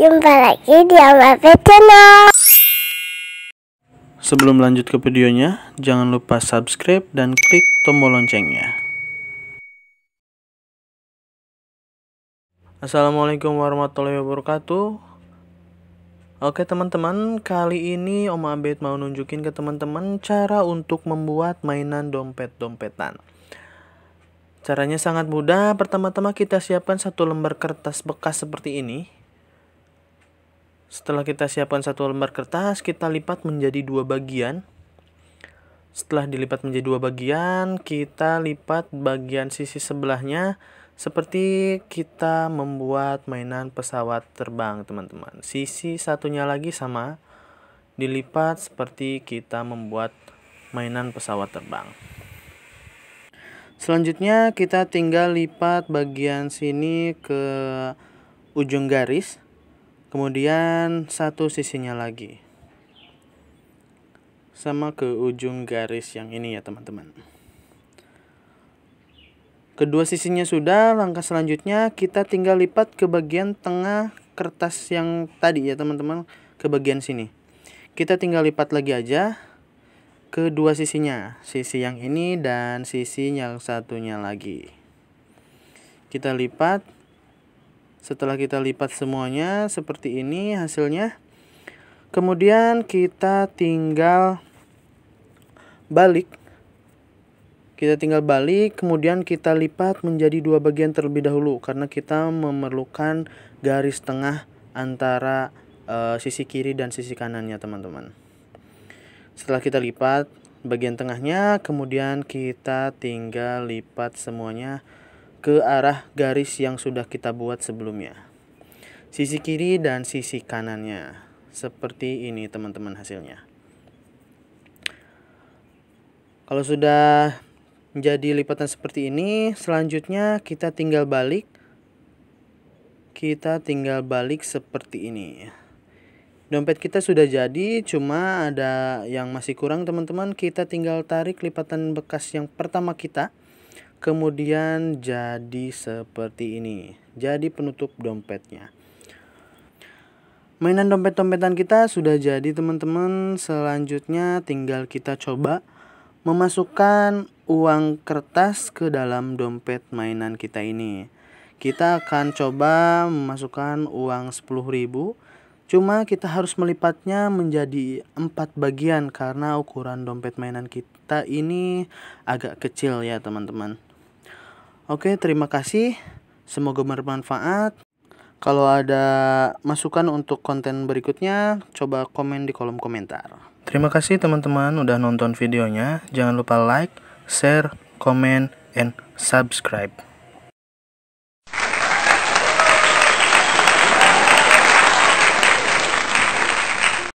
Jumpa lagi di Oma Channel. Sebelum lanjut ke videonya, jangan lupa subscribe dan klik tombol loncengnya. Assalamualaikum warahmatullahi wabarakatuh. Oke teman-teman, kali ini Om Abed mau nunjukin ke teman-teman cara untuk membuat mainan dompet-dompetan. Caranya sangat mudah. Pertama-tama kita siapkan satu lembar kertas bekas seperti ini. Setelah kita siapkan satu lembar kertas, kita lipat menjadi dua bagian. Setelah dilipat menjadi dua bagian, kita lipat bagian sisi sebelahnya seperti kita membuat mainan pesawat terbang, teman-teman. Sisi satunya lagi sama, dilipat seperti kita membuat mainan pesawat terbang. Selanjutnya kita tinggal lipat bagian sini ke ujung garis kemudian satu sisinya lagi sama ke ujung garis yang ini ya teman-teman kedua sisinya sudah langkah selanjutnya kita tinggal lipat ke bagian tengah kertas yang tadi ya teman-teman ke bagian sini kita tinggal lipat lagi aja kedua sisinya sisi yang ini dan sisi yang satunya lagi kita lipat setelah kita lipat semuanya seperti ini hasilnya. Kemudian kita tinggal balik. Kita tinggal balik, kemudian kita lipat menjadi dua bagian terlebih dahulu karena kita memerlukan garis tengah antara e, sisi kiri dan sisi kanannya, teman-teman. Setelah kita lipat bagian tengahnya, kemudian kita tinggal lipat semuanya ke arah garis yang sudah kita buat sebelumnya. Sisi kiri dan sisi kanannya. Seperti ini teman-teman hasilnya. Kalau sudah menjadi lipatan seperti ini, selanjutnya kita tinggal balik. Kita tinggal balik seperti ini. Dompet kita sudah jadi, cuma ada yang masih kurang teman-teman. Kita tinggal tarik lipatan bekas yang pertama kita Kemudian jadi seperti ini. Jadi penutup dompetnya. Mainan dompet-dompetan kita sudah jadi teman-teman. Selanjutnya tinggal kita coba memasukkan uang kertas ke dalam dompet mainan kita ini. Kita akan coba memasukkan uang 10.000 Cuma kita harus melipatnya menjadi empat bagian karena ukuran dompet mainan kita ini agak kecil ya teman-teman. Oke, terima kasih. Semoga bermanfaat. Kalau ada masukan untuk konten berikutnya, coba komen di kolom komentar. Terima kasih teman-teman udah nonton videonya. Jangan lupa like, share, komen, and subscribe.